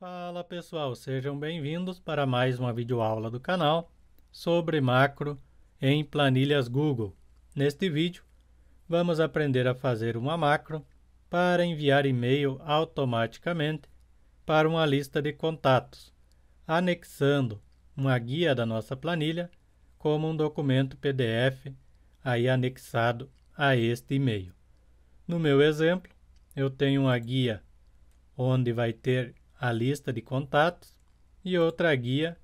Fala pessoal, sejam bem-vindos para mais uma videoaula do canal sobre macro em planilhas Google. Neste vídeo, vamos aprender a fazer uma macro para enviar e-mail automaticamente para uma lista de contatos, anexando uma guia da nossa planilha como um documento PDF aí anexado a este e-mail. No meu exemplo, eu tenho uma guia onde vai ter a lista de contatos e outra guia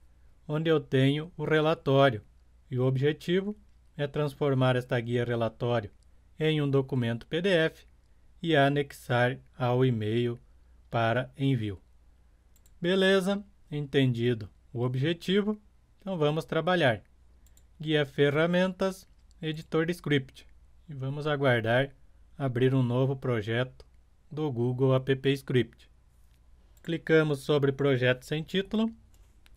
onde eu tenho o relatório. E o objetivo é transformar esta guia relatório em um documento PDF e anexar ao e-mail para envio. Beleza? Entendido o objetivo, então vamos trabalhar. Guia Ferramentas, Editor de Script. E vamos aguardar abrir um novo projeto do Google App Script. Clicamos sobre projeto sem título.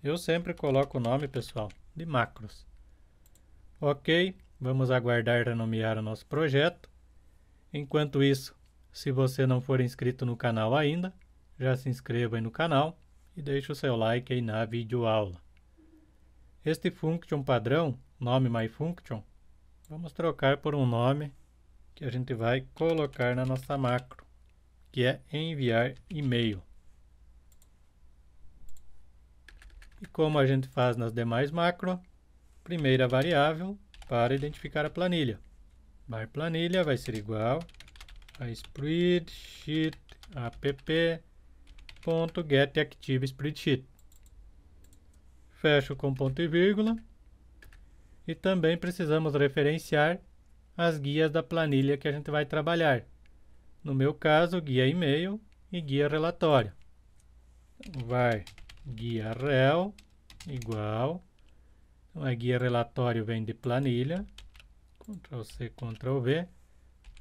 Eu sempre coloco o nome, pessoal, de macros. Ok, vamos aguardar nomear o nosso projeto. Enquanto isso, se você não for inscrito no canal ainda, já se inscreva aí no canal e deixe o seu like aí na videoaula. Este function padrão, nome myFunction, vamos trocar por um nome que a gente vai colocar na nossa macro, que é enviar e-mail. E como a gente faz nas demais macro, primeira variável para identificar a planilha. Bar planilha vai ser igual a spreadsheet.app.getActiveSpreadsheet. Fecho com ponto e vírgula. E também precisamos referenciar as guias da planilha que a gente vai trabalhar. No meu caso, guia e-mail e guia relatório. Vai guia rel igual. Então, a guia relatório vem de planilha. Ctrl C, Ctrl V.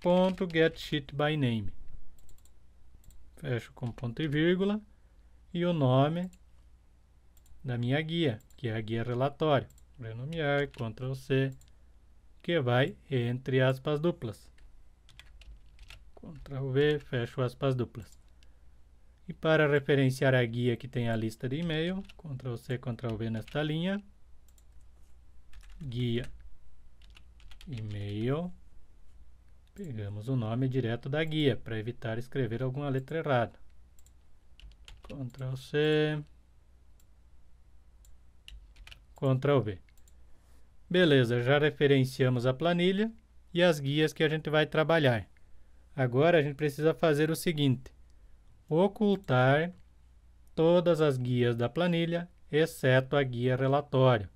Ponto get sheet by name. Fecho com ponto e vírgula. E o nome da minha guia, que é a guia relatório. Renomear, Ctrl C, que vai entre aspas duplas. Ctrl V, fecho aspas duplas. E para referenciar a guia que tem a lista de e-mail, Ctrl C, Ctrl V nesta linha, guia, e-mail, pegamos o nome direto da guia para evitar escrever alguma letra errada. Ctrl C, Ctrl V. Beleza, já referenciamos a planilha e as guias que a gente vai trabalhar. Agora a gente precisa fazer o seguinte ocultar todas as guias da planilha, exceto a guia relatório,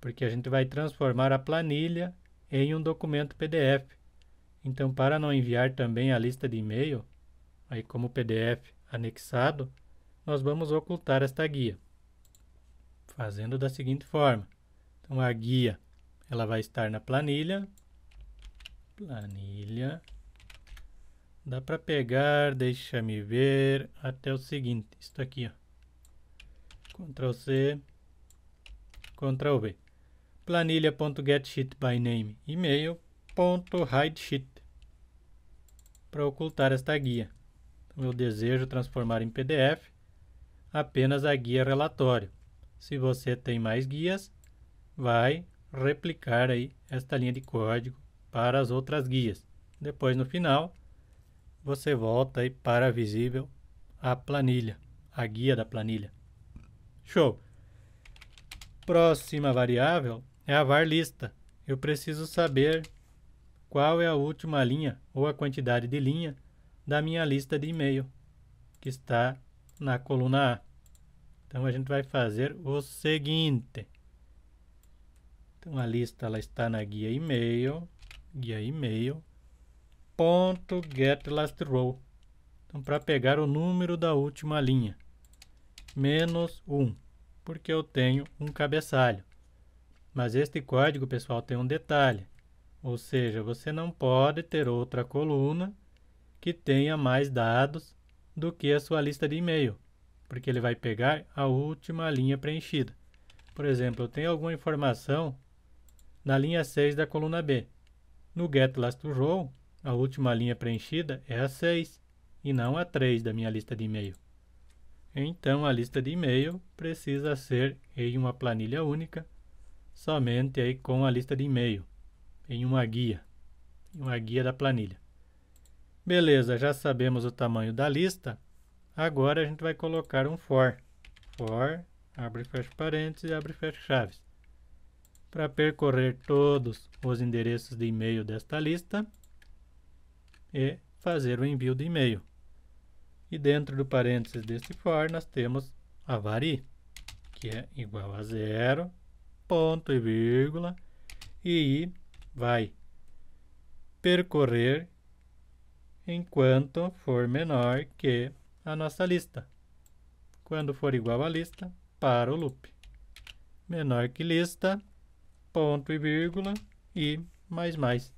porque a gente vai transformar a planilha em um documento PDF. Então, para não enviar também a lista de e-mail, aí como PDF anexado, nós vamos ocultar esta guia, fazendo da seguinte forma. Então, a guia ela vai estar na planilha, planilha Dá para pegar, deixa-me ver, até o seguinte, isto aqui, ó. Ctrl C, Ctrl V. Planilha.getSheetByName, e-mail.hidesheet, para ocultar esta guia. Então, eu desejo transformar em PDF apenas a guia relatório. Se você tem mais guias, vai replicar aí esta linha de código para as outras guias. Depois, no final, você volta aí para visível a planilha, a guia da planilha. Show! Próxima variável é a var lista. Eu preciso saber qual é a última linha ou a quantidade de linha da minha lista de e-mail, que está na coluna A. Então, a gente vai fazer o seguinte. Então, a lista ela está na guia e-mail, guia e-mail, ponto get last row. Então, para pegar o número da última linha, menos 1, porque eu tenho um cabeçalho. Mas este código, pessoal, tem um detalhe. Ou seja, você não pode ter outra coluna que tenha mais dados do que a sua lista de e-mail, porque ele vai pegar a última linha preenchida. Por exemplo, eu tenho alguma informação na linha 6 da coluna B. No get last row, a última linha preenchida é a 6 e não a 3 da minha lista de e-mail. Então, a lista de e-mail precisa ser em uma planilha única, somente aí com a lista de e-mail, em uma guia, em uma guia da planilha. Beleza, já sabemos o tamanho da lista. Agora a gente vai colocar um for. For, abre e fecha parênteses, abre e fecha chaves. Para percorrer todos os endereços de e-mail desta lista, e fazer o envio de e-mail. E dentro do parênteses desse for, nós temos a vari, que é igual a zero, ponto e vírgula, e vai percorrer enquanto for menor que a nossa lista. Quando for igual à lista, para o loop. Menor que lista, ponto e vírgula, e mais mais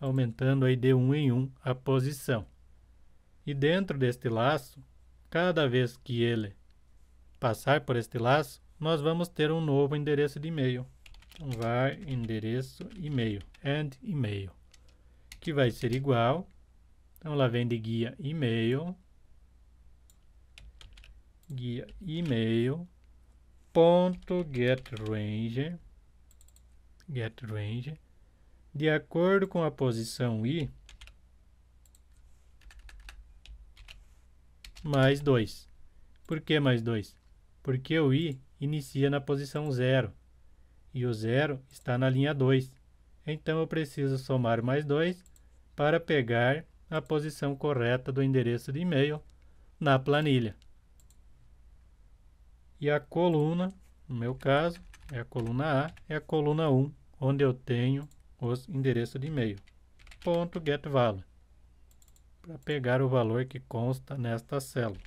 aumentando aí de um em um a posição. E dentro deste laço, cada vez que ele passar por este laço, nós vamos ter um novo endereço de e-mail. Então, var endereço e-mail, and e-mail, que vai ser igual. Então, lá vem de guia e-mail, guia e-mail, ponto get range, get range, de acordo com a posição I, mais 2. Por que mais 2? Porque o I inicia na posição 0 e o 0 está na linha 2. Então eu preciso somar mais 2 para pegar a posição correta do endereço de e-mail na planilha. E a coluna, no meu caso, é a coluna A, é a coluna 1, onde eu tenho os endereços de e-mail. Ponto getValue para pegar o valor que consta nesta célula.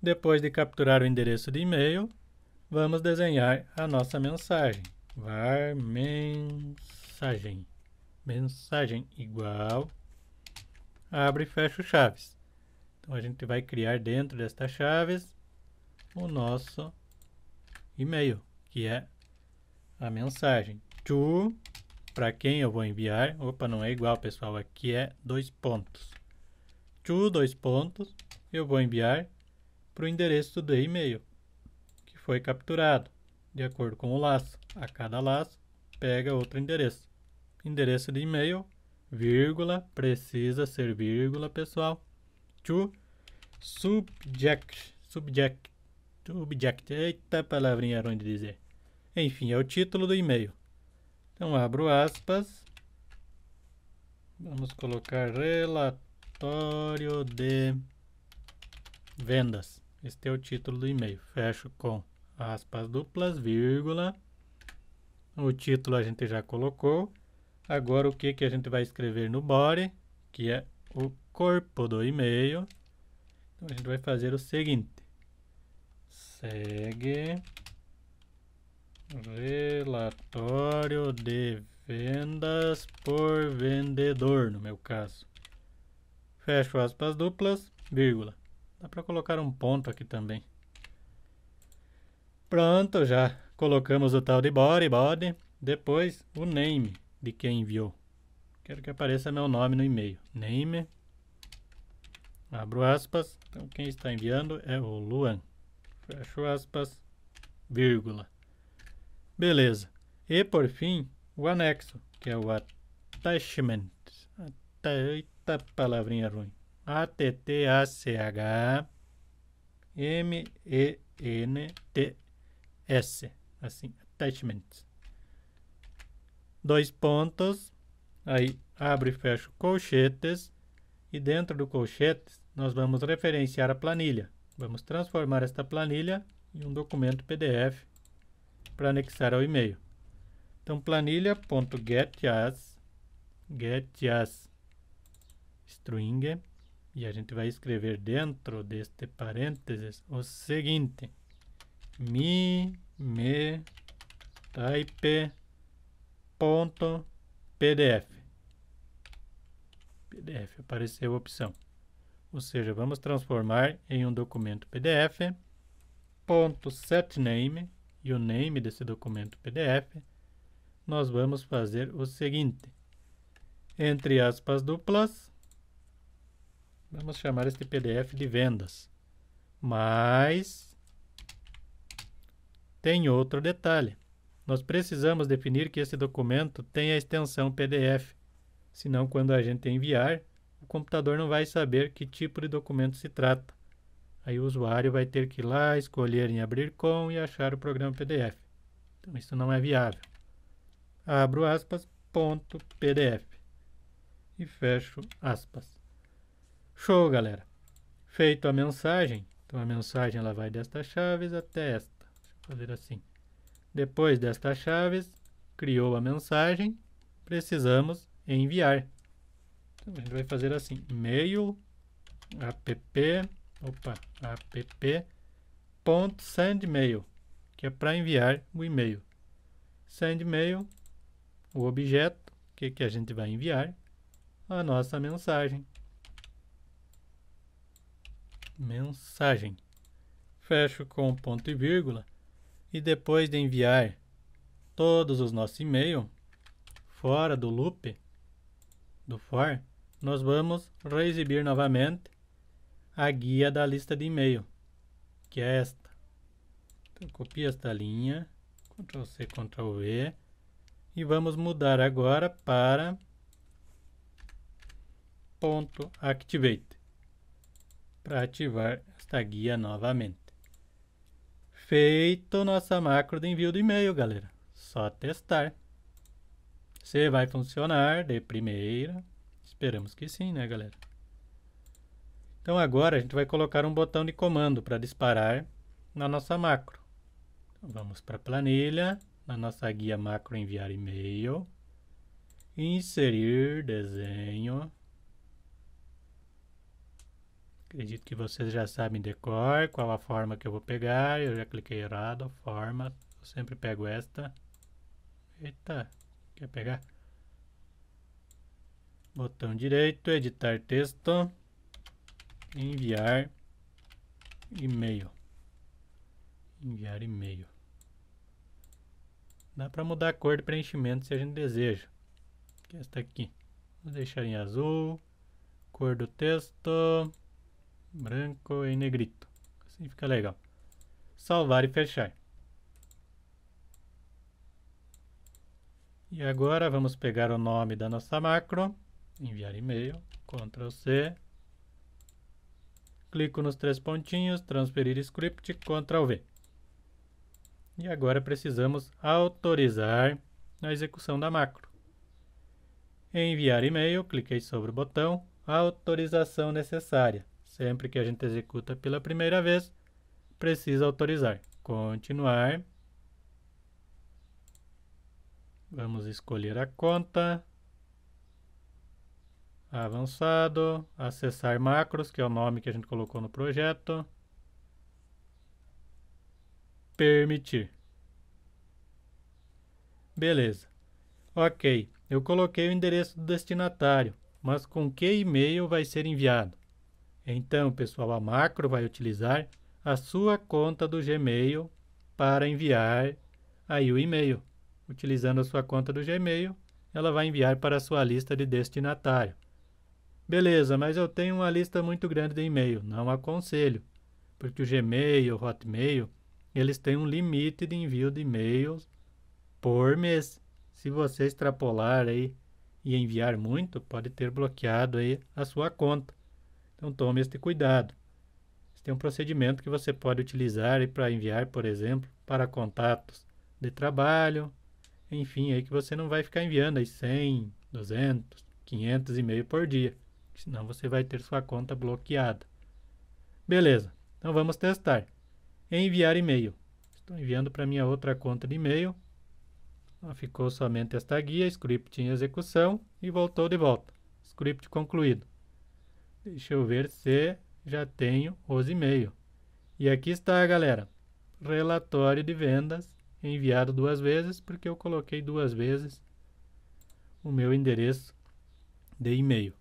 Depois de capturar o endereço de e-mail, vamos desenhar a nossa mensagem. var mensagem mensagem igual abre e fecha chaves. Então a gente vai criar dentro desta chaves o nosso e-mail, que é a mensagem to para quem eu vou enviar. Opa, não é igual, pessoal. Aqui é dois pontos. To dois pontos, eu vou enviar para o endereço do e-mail que foi capturado, de acordo com o laço. A cada laço pega outro endereço. Endereço de e-mail, vírgula, precisa ser vírgula, pessoal. To subject, subject, subject. Eita palavrinha ruim de dizer. Enfim, é o título do e-mail. Então, abro aspas. Vamos colocar relatório de vendas. Este é o título do e-mail. Fecho com aspas duplas, vírgula. O título a gente já colocou. Agora o que, que a gente vai escrever no body, que é o corpo do e-mail. Então a gente vai fazer o seguinte. Segue Relatório de vendas por vendedor, no meu caso. Fecho aspas duplas, vírgula. Dá para colocar um ponto aqui também. Pronto, já colocamos o tal de body, body. Depois, o name de quem enviou. Quero que apareça meu nome no e-mail. Name. Abro aspas. Então, quem está enviando é o Luan. Fecho aspas, vírgula. Beleza. E por fim, o anexo, que é o attachment. Eita palavrinha ruim. A-T-T-A-C-H M-E-N-T-S. Assim, attachment. Dois pontos. Aí abre e fecha colchetes. E dentro do colchetes, nós vamos referenciar a planilha. Vamos transformar esta planilha em um documento PDF para anexar ao e-mail. Então, planilha.getas, getas string, e a gente vai escrever dentro deste parênteses o seguinte, mi, me, type, ponto, pdf. PDF, apareceu a opção. Ou seja, vamos transformar em um documento PDF, ponto setName, e o name desse documento PDF, nós vamos fazer o seguinte. Entre aspas duplas, vamos chamar este PDF de vendas. Mas tem outro detalhe. Nós precisamos definir que esse documento tem a extensão PDF, senão quando a gente enviar, o computador não vai saber que tipo de documento se trata. Aí o usuário vai ter que ir lá, escolher em abrir com e achar o programa PDF. Então isso não é viável. Abro aspas, ponto PDF. E fecho aspas. Show, galera! Feito a mensagem, então a mensagem ela vai desta chaves até esta. Deixa eu fazer assim. Depois desta chaves, criou a mensagem, precisamos enviar. Então a gente vai fazer assim, mail app, opa, app.sendmail, que é para enviar o e-mail. Sendmail, o objeto que, que a gente vai enviar, a nossa mensagem. Mensagem. Fecho com ponto e vírgula. E depois de enviar todos os nossos e-mails, fora do loop, do for, nós vamos reexibir novamente a guia da lista de e-mail, que é esta. Então, copia esta linha, Ctrl C, Ctrl V, e vamos mudar agora para ponto .activate, para ativar esta guia novamente. Feito nossa macro de envio de e-mail, galera. Só testar. Se vai funcionar de primeira. Esperamos que sim, né, galera? Então agora a gente vai colocar um botão de comando para disparar na nossa macro. Então, vamos para a planilha, na nossa guia macro enviar e-mail, inserir desenho. Acredito que vocês já sabem decor, qual a forma que eu vou pegar. Eu já cliquei errado, forma. Eu sempre pego esta. Eita, quer pegar? Botão direito, editar texto enviar e-mail. Enviar e-mail. Dá para mudar a cor de preenchimento se a gente deseja. Que é esta aqui. Vou deixar em azul. Cor do texto. Branco e negrito. Assim fica legal. Salvar e fechar. E agora vamos pegar o nome da nossa macro. Enviar e-mail. Ctrl C clico nos três pontinhos, transferir script, Ctrl V. E agora precisamos autorizar a execução da macro. Enviar e-mail, cliquei sobre o botão autorização necessária. Sempre que a gente executa pela primeira vez, precisa autorizar. Continuar. Vamos escolher a conta avançado, acessar macros, que é o nome que a gente colocou no projeto, permitir. Beleza. Ok, eu coloquei o endereço do destinatário, mas com que e-mail vai ser enviado? Então, pessoal, a macro vai utilizar a sua conta do Gmail para enviar aí o e-mail. Utilizando a sua conta do Gmail, ela vai enviar para a sua lista de destinatário. Beleza, mas eu tenho uma lista muito grande de e-mail, não aconselho, porque o Gmail, o Hotmail, eles têm um limite de envio de e-mails por mês. Se você extrapolar aí e enviar muito, pode ter bloqueado aí a sua conta. Então tome este cuidado. Tem um procedimento que você pode utilizar para enviar, por exemplo, para contatos de trabalho, enfim, aí que você não vai ficar enviando aí 100, 200, 500 e mails por dia senão você vai ter sua conta bloqueada. Beleza, então vamos testar. Enviar e-mail. Estou enviando para minha outra conta de e-mail. Ficou somente esta guia, script em execução e voltou de volta. Script concluído. Deixa eu ver se já tenho os e-mails. E aqui está, galera. Relatório de vendas enviado duas vezes, porque eu coloquei duas vezes o meu endereço de e-mail.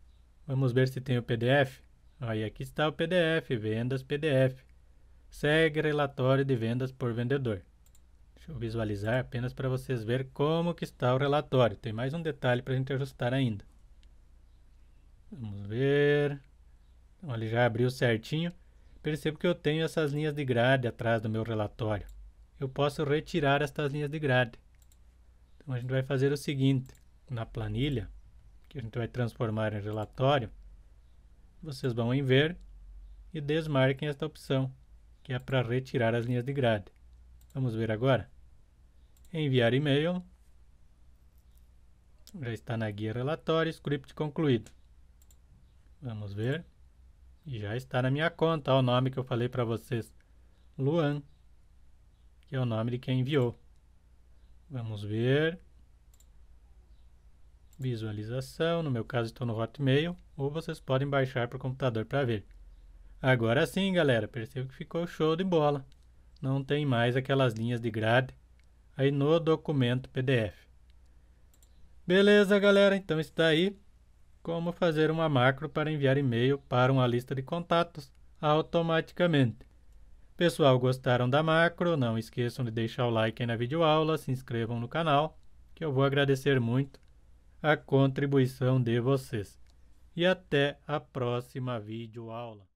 Vamos ver se tem o PDF. Aí aqui está o PDF, vendas PDF. Segue relatório de vendas por vendedor. Deixa eu visualizar apenas para vocês verem como que está o relatório. Tem mais um detalhe para a gente ajustar ainda. Vamos ver. Então, ele já abriu certinho. Percebo que eu tenho essas linhas de grade atrás do meu relatório. Eu posso retirar estas linhas de grade. Então a gente vai fazer o seguinte. Na planilha, que a gente vai transformar em relatório, vocês vão em ver e desmarquem esta opção, que é para retirar as linhas de grade. Vamos ver agora. Enviar e-mail. Já está na guia relatório, script concluído. Vamos ver. E já está na minha conta o nome que eu falei para vocês. Luan, que é o nome de quem enviou. Vamos ver visualização, no meu caso estou no Hotmail, ou vocês podem baixar para o computador para ver. Agora sim, galera, percebo que ficou show de bola. Não tem mais aquelas linhas de grade aí no documento PDF. Beleza, galera, então está aí como fazer uma macro para enviar e-mail para uma lista de contatos automaticamente. Pessoal, gostaram da macro? Não esqueçam de deixar o like aí na videoaula, se inscrevam no canal, que eu vou agradecer muito a contribuição de vocês. E até a próxima videoaula.